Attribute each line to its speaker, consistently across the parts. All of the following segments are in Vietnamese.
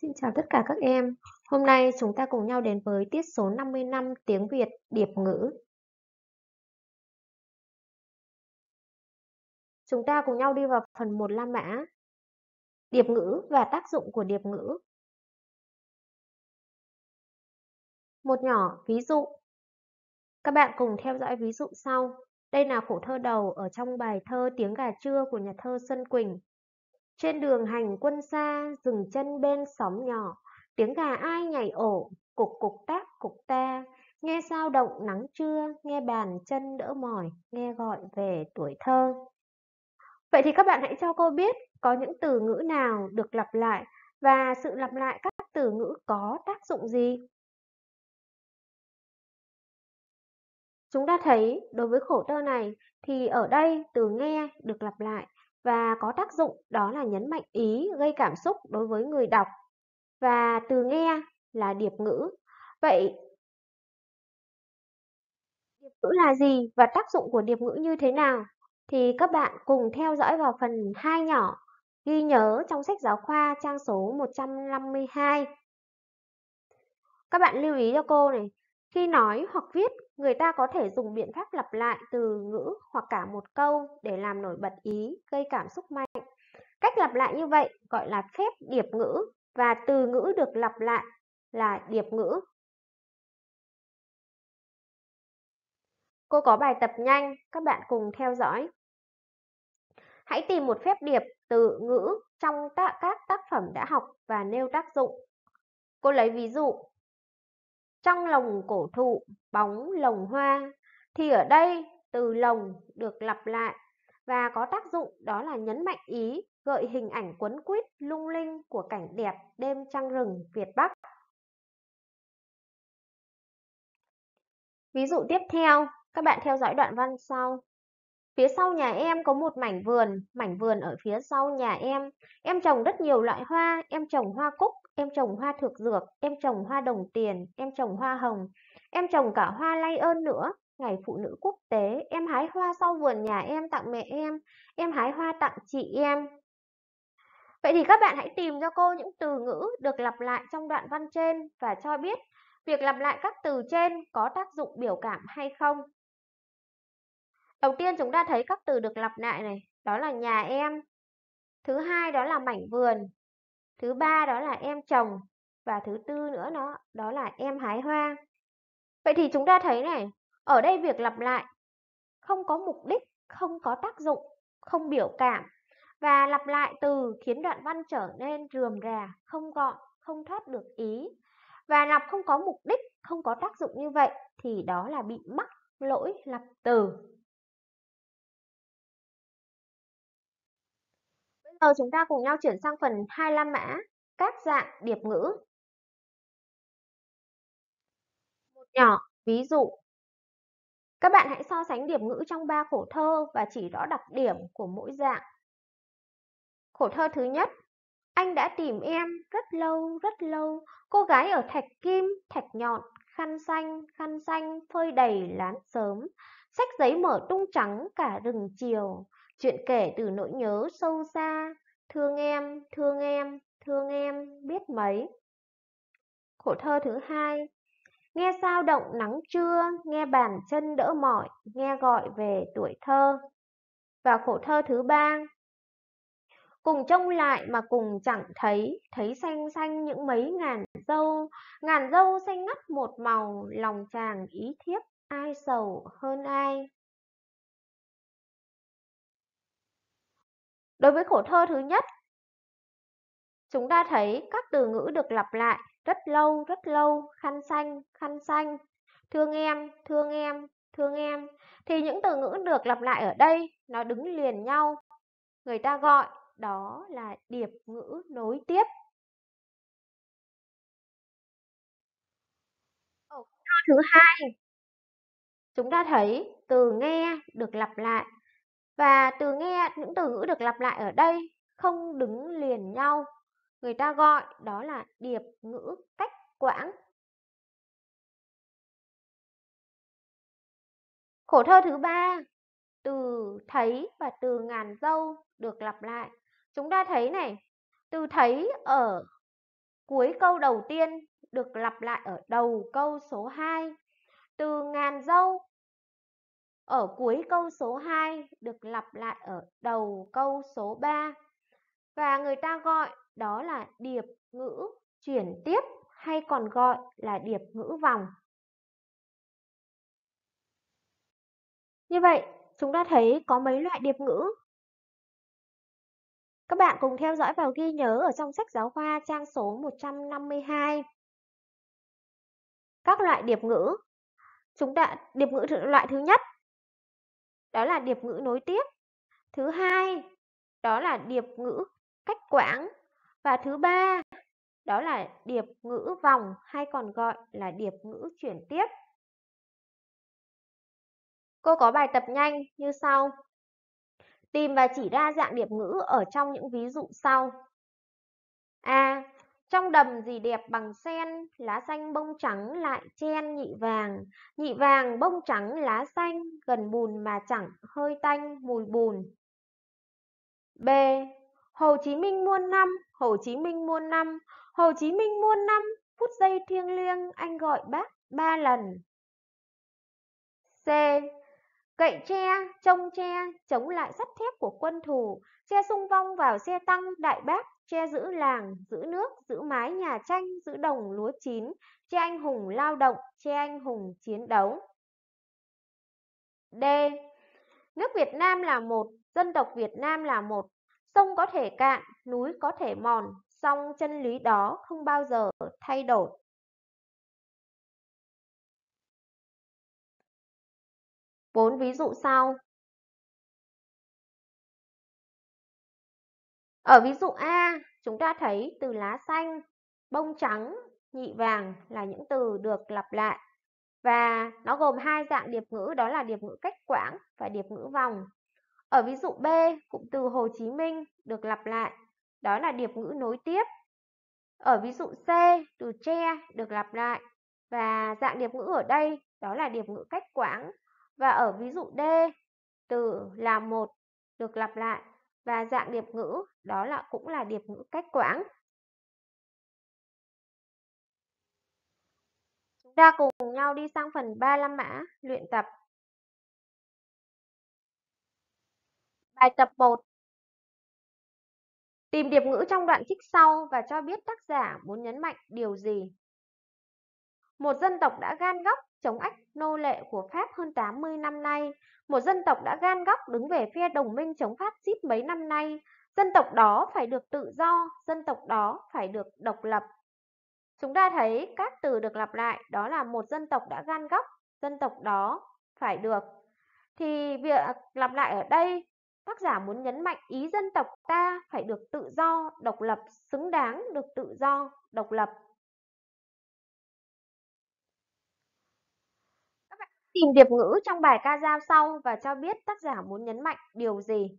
Speaker 1: Xin chào tất cả các em. Hôm nay chúng ta cùng nhau đến với tiết số 50 năm tiếng Việt điệp ngữ. Chúng ta cùng nhau đi vào phần 1 La Mã. Điệp ngữ và tác dụng của điệp ngữ. Một nhỏ ví dụ. Các bạn cùng theo dõi ví dụ sau. Đây
Speaker 2: là khổ thơ đầu ở trong bài thơ Tiếng gà trưa của nhà thơ Xuân Quỳnh trên đường hành quân xa, dừng chân bên sóng nhỏ, tiếng gà ai nhảy ổ, cục cục tác cục ta, nghe sao động nắng trưa, nghe bàn chân đỡ mỏi, nghe gọi về tuổi thơ. Vậy thì các bạn hãy cho cô biết có những từ ngữ
Speaker 1: nào được lặp lại và sự lặp lại các từ ngữ có tác dụng gì? Chúng ta thấy đối với khổ thơ này thì ở đây từ nghe được lặp lại và có tác dụng đó là nhấn mạnh
Speaker 2: ý gây cảm xúc đối với người đọc và từ nghe là điệp ngữ. Vậy điệp ngữ là gì và tác dụng của điệp ngữ như thế nào? Thì các bạn cùng theo dõi vào phần 2 nhỏ ghi nhớ trong sách giáo khoa trang số 152. Các bạn lưu ý cho cô này, khi nói hoặc viết người ta có thể dùng biện pháp lặp lại từ ngữ hoặc cả một câu để làm nổi bật ý gây cảm xúc mạnh cách lặp lại như vậy
Speaker 1: gọi là phép điệp ngữ và từ ngữ được lặp lại là điệp ngữ cô có bài tập nhanh các bạn cùng theo dõi hãy tìm một phép điệp từ ngữ trong
Speaker 2: các tác phẩm đã học và nêu tác dụng cô lấy ví dụ trong lồng cổ thụ bóng lồng hoa thì ở đây từ lồng được lặp lại và có tác dụng đó là nhấn mạnh ý gợi hình ảnh quấn
Speaker 1: quýt lung linh của cảnh đẹp đêm trăng rừng Việt Bắc. Ví dụ tiếp theo, các bạn theo dõi đoạn văn sau.
Speaker 2: Phía sau nhà em có một mảnh vườn, mảnh vườn ở phía sau nhà em. Em trồng rất nhiều loại hoa, em trồng hoa cúc, em trồng hoa thược dược, em trồng hoa đồng tiền, em trồng hoa hồng, em trồng cả hoa lay ơn nữa. Ngày phụ nữ quốc tế, em hái hoa sau vườn nhà em tặng mẹ em, em hái hoa tặng chị em. Vậy thì các bạn hãy tìm cho cô những từ ngữ được lặp lại trong đoạn văn trên và cho biết việc lặp lại các từ trên có tác dụng biểu cảm hay không. Đầu tiên chúng ta thấy các từ được lặp lại này, đó là nhà em. Thứ hai đó là mảnh vườn, thứ ba đó là em trồng và thứ tư nữa nó đó là em hái hoa. Vậy thì chúng ta thấy này, ở đây việc lặp lại không có mục đích, không có tác dụng, không biểu cảm và lặp lại từ khiến đoạn văn trở nên rườm rà, không gọn, không thoát được ý. Và lặp không có mục
Speaker 1: đích, không có tác dụng như vậy thì đó là bị mắc lỗi lặp từ. giờ chúng ta cùng nhau chuyển sang phần 25 mã, các dạng điệp ngữ. Một nhỏ, ví dụ. Các bạn hãy so sánh điệp ngữ trong ba khổ thơ và chỉ rõ đặc điểm của mỗi dạng. Khổ thơ thứ nhất,
Speaker 2: anh đã tìm em rất lâu, rất lâu, cô gái ở thạch kim, thạch nhọn, khăn xanh, khăn xanh phơi đầy lán sớm, sách giấy mở tung trắng cả rừng chiều, Chuyện kể từ nỗi nhớ sâu xa, thương em, thương em, thương em biết mấy. Khổ thơ thứ hai, nghe sao động nắng trưa, nghe bàn chân đỡ mỏi, nghe gọi về tuổi thơ. Và khổ thơ thứ ba, cùng trông lại mà cùng chẳng thấy, thấy xanh xanh những mấy ngàn dâu, ngàn dâu xanh ngắt
Speaker 1: một màu, lòng chàng ý thiếp ai sầu hơn ai. Đối với khổ thơ thứ nhất, chúng ta thấy các từ ngữ được lặp lại rất lâu, rất lâu, khăn
Speaker 2: xanh, khăn xanh, thương em, thương em, thương em. Thì những từ ngữ được
Speaker 1: lặp lại ở đây nó đứng liền nhau. Người ta gọi đó là điệp ngữ nối tiếp. Ở thứ hai, chúng ta thấy từ nghe được
Speaker 2: lặp lại và từ nghe những từ ngữ được lặp lại ở đây không đứng liền
Speaker 1: nhau, người ta gọi đó là điệp ngữ cách quãng. Khổ thơ thứ ba, từ thấy và từ ngàn dâu được lặp lại. Chúng ta thấy này,
Speaker 2: từ thấy ở cuối câu đầu tiên được lặp lại ở đầu câu số 2. Từ ngàn dâu ở cuối câu số 2 được lặp lại ở đầu câu số 3 và người ta
Speaker 1: gọi đó là điệp ngữ chuyển tiếp hay còn gọi là điệp ngữ vòng. Như vậy, chúng ta thấy có mấy loại điệp ngữ. Các bạn cùng theo dõi vào ghi nhớ ở trong sách giáo khoa trang số 152. Các loại điệp ngữ. Chúng ta điệp ngữ loại thứ nhất đó
Speaker 2: là điệp ngữ nối tiếp. Thứ hai, đó là điệp ngữ cách quãng. Và thứ ba, đó là điệp ngữ vòng hay còn gọi là điệp
Speaker 1: ngữ chuyển tiếp. Cô có bài tập nhanh như sau. Tìm và chỉ ra dạng điệp ngữ ở trong những ví dụ sau.
Speaker 2: A. Trong đầm gì đẹp bằng sen, lá xanh bông trắng lại chen nhị vàng, nhị vàng bông trắng lá xanh, gần bùn mà chẳng hơi tanh mùi bùn. B. Hồ Chí Minh muôn năm, Hồ Chí Minh muôn năm, Hồ Chí Minh muôn năm, phút giây thiêng liêng anh gọi bác ba lần. C. cậy tre, trông tre, chống lại sắt thép của quân thù, che sung vong vào xe tăng đại bác che giữ làng, giữ nước, giữ mái nhà tranh, giữ đồng lúa chín, che anh hùng lao động, che anh hùng chiến đấu. D. Nước Việt Nam là một, dân tộc Việt Nam là một, sông có thể cạn, núi có thể
Speaker 1: mòn, song chân lý đó không bao giờ thay đổi. Bốn ví dụ sau Ở ví dụ A, chúng ta thấy từ lá xanh, bông trắng, nhị vàng là những từ được
Speaker 2: lặp lại và nó gồm hai dạng điệp ngữ đó là điệp ngữ cách quãng và điệp ngữ vòng. Ở ví dụ B, cụm từ Hồ Chí Minh được lặp lại, đó là điệp ngữ nối tiếp. Ở ví dụ C, từ tre được lặp lại và dạng điệp ngữ ở đây đó là điệp ngữ cách quãng. Và ở ví dụ D, từ là một được lặp lại và dạng điệp ngữ đó là cũng là điệp ngữ
Speaker 1: cách quãng. Chúng ta cùng nhau đi sang phần 35 mã luyện tập. Bài tập 1 Tìm điệp ngữ trong đoạn trích sau và cho biết tác giả muốn nhấn mạnh điều gì. Một
Speaker 2: dân tộc đã gan góc chống ách nô lệ của Pháp hơn 80 năm nay, một dân tộc đã gan góc đứng về phe đồng minh chống Pháp xít mấy năm nay, dân tộc đó phải được tự do, dân tộc đó phải được độc lập. Chúng ta thấy các từ được lặp lại đó là một dân tộc đã gan góc, dân tộc đó phải được. Thì việc lặp lại ở đây, tác giả muốn nhấn mạnh ý dân tộc ta phải được tự do, độc lập, xứng đáng được tự do, độc lập. tìm điệp ngữ trong bài ca dao sau và cho biết tác giả muốn nhấn mạnh điều gì.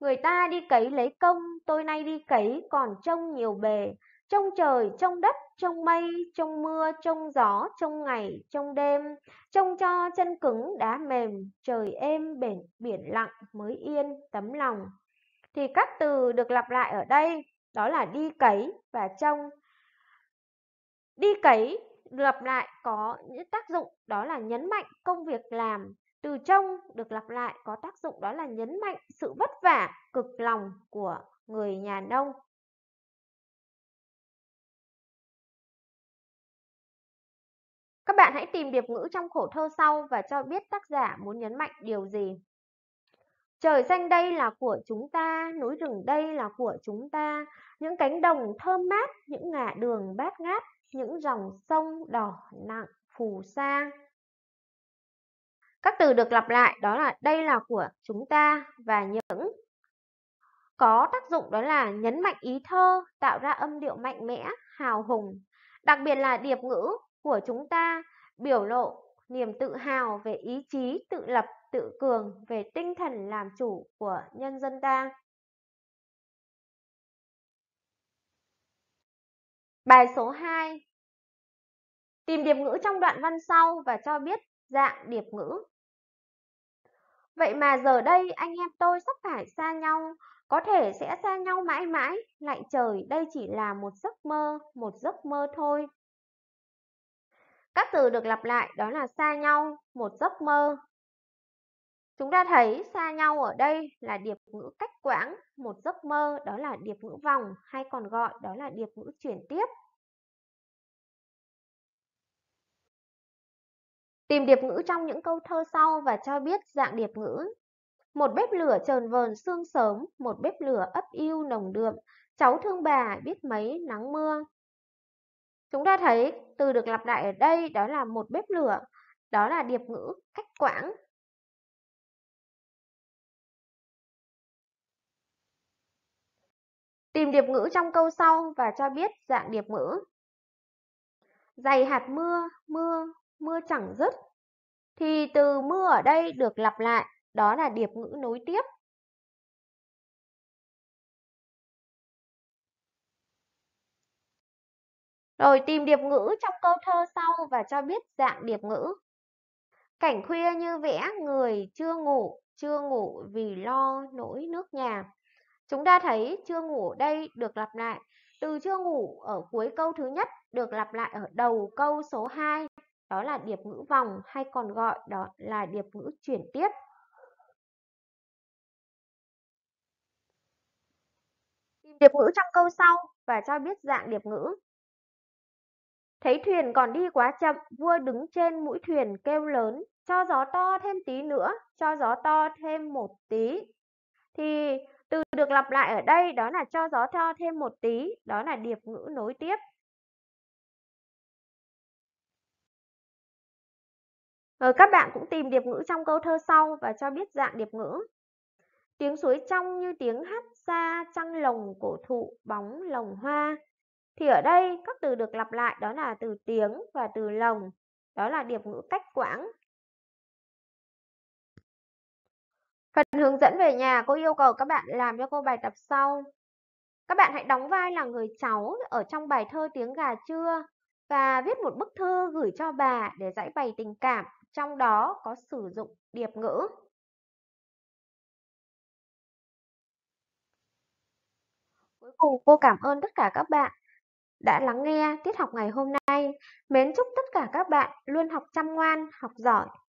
Speaker 2: Người ta đi cấy lấy công, tôi nay đi cấy còn trông nhiều bề, trông trời, trông đất, trông mây, trông mưa, trông gió, trông ngày, trông đêm, trông cho chân cứng, đá mềm, trời êm, biển, biển lặng, mới yên, tấm lòng. Thì các từ được lặp lại ở đây, đó là đi cấy và trông. Đi cấy lặp lại có những tác dụng đó là nhấn mạnh công việc làm. Từ trong được lặp
Speaker 1: lại có tác dụng đó là nhấn mạnh sự vất vả, cực lòng của người nhà nông. Các bạn hãy tìm điệp ngữ trong khổ thơ sau và cho biết tác giả muốn nhấn mạnh điều gì.
Speaker 2: Trời xanh đây là của chúng ta, núi rừng đây là của chúng ta, những cánh đồng thơm mát, những ngả đường bát ngát những dòng sông đỏ nặng phù sa. Các từ được lặp lại đó là đây là của chúng ta và những có tác dụng đó là nhấn mạnh ý thơ, tạo ra âm điệu mạnh mẽ, hào hùng. Đặc biệt là điệp ngữ của chúng ta biểu lộ niềm tự hào về ý chí, tự lập, tự cường,
Speaker 1: về tinh thần làm chủ của nhân dân ta. Bài số 2 Tìm điệp ngữ trong đoạn văn sau và cho biết dạng điệp ngữ.
Speaker 2: Vậy mà giờ đây anh em tôi sắp phải xa nhau, có thể sẽ xa nhau mãi mãi, lại trời đây chỉ là một giấc mơ, một giấc mơ thôi. Các từ được lặp lại đó là xa nhau, một giấc mơ, Chúng ta thấy xa nhau ở đây là điệp ngữ cách quãng, một giấc mơ đó là điệp ngữ
Speaker 1: vòng hay còn gọi đó là điệp ngữ chuyển tiếp. Tìm điệp ngữ trong những câu thơ sau và cho biết dạng điệp ngữ.
Speaker 2: Một bếp lửa trờn vờn sương sớm, một bếp lửa ấp yêu nồng đượm, cháu thương bà biết mấy nắng mưa. Chúng ta thấy từ được lặp lại ở
Speaker 1: đây đó là một bếp lửa, đó là điệp ngữ cách quãng Tìm điệp ngữ trong câu sau và cho biết dạng điệp ngữ. Dày hạt mưa, mưa, mưa chẳng dứt. Thì từ mưa ở đây được lặp lại, đó là điệp ngữ nối tiếp. Rồi tìm điệp ngữ trong câu thơ sau
Speaker 2: và cho biết dạng điệp ngữ. Cảnh khuya như vẽ người chưa ngủ, chưa ngủ vì lo nỗi nước nhà. Chúng ta thấy chưa ngủ ở đây được lặp lại. Từ chưa ngủ ở cuối câu thứ nhất được lặp lại ở đầu câu số 2. Đó là điệp ngữ vòng hay còn gọi đó là điệp ngữ chuyển tiếp.
Speaker 1: Tìm điệp ngữ trong câu sau và cho biết dạng điệp ngữ. Thấy thuyền còn đi quá
Speaker 2: chậm, vua đứng trên mũi thuyền kêu lớn, cho gió to thêm tí nữa, cho gió to thêm một tí. Thì được lặp lại ở đây đó là cho gió theo
Speaker 1: thêm một tí, đó là điệp ngữ nối tiếp. Rồi ờ, các bạn cũng tìm điệp ngữ trong câu thơ sau và cho biết
Speaker 2: dạng điệp ngữ. Tiếng suối trong như tiếng hát xa trăng lồng cổ thụ bóng lồng hoa. Thì ở đây các từ được lặp lại đó là từ tiếng và từ
Speaker 1: lồng. Đó là điệp ngữ cách quãng Phần hướng dẫn về nhà cô yêu cầu các bạn làm cho cô bài tập sau. Các bạn
Speaker 2: hãy đóng vai là người cháu ở trong bài thơ Tiếng gà trưa và viết một bức thư
Speaker 1: gửi cho bà để giải bày tình cảm, trong đó có sử dụng điệp ngữ. Cuối cùng cô cảm ơn tất cả các bạn đã lắng nghe tiết học ngày hôm nay. Mến chúc tất
Speaker 2: cả các bạn luôn học chăm ngoan, học giỏi.